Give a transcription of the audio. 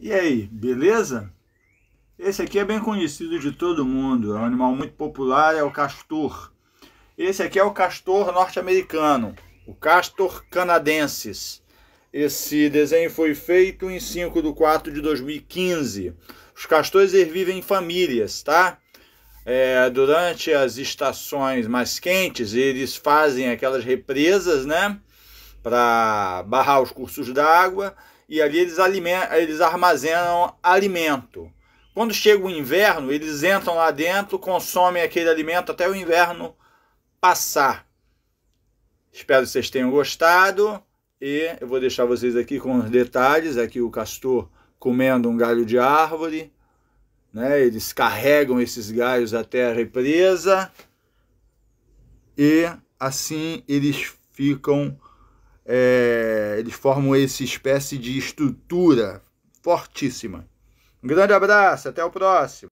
E aí, beleza? Esse aqui é bem conhecido de todo mundo, é um animal muito popular, é o castor. Esse aqui é o castor norte-americano, o castor canadensis. Esse desenho foi feito em 5 de 4 de 2015. Os castores vivem em famílias, tá? É, durante as estações mais quentes, eles fazem aquelas represas, né? Para barrar os cursos d'água e ali eles, alimentam, eles armazenam alimento. Quando chega o inverno, eles entram lá dentro, consomem aquele alimento até o inverno passar. Espero que vocês tenham gostado e eu vou deixar vocês aqui com os detalhes, aqui o castor comendo um galho de árvore, né? Eles carregam esses galhos até a represa e assim eles ficam é, eles formam essa espécie de estrutura fortíssima. Um grande abraço, até o próximo.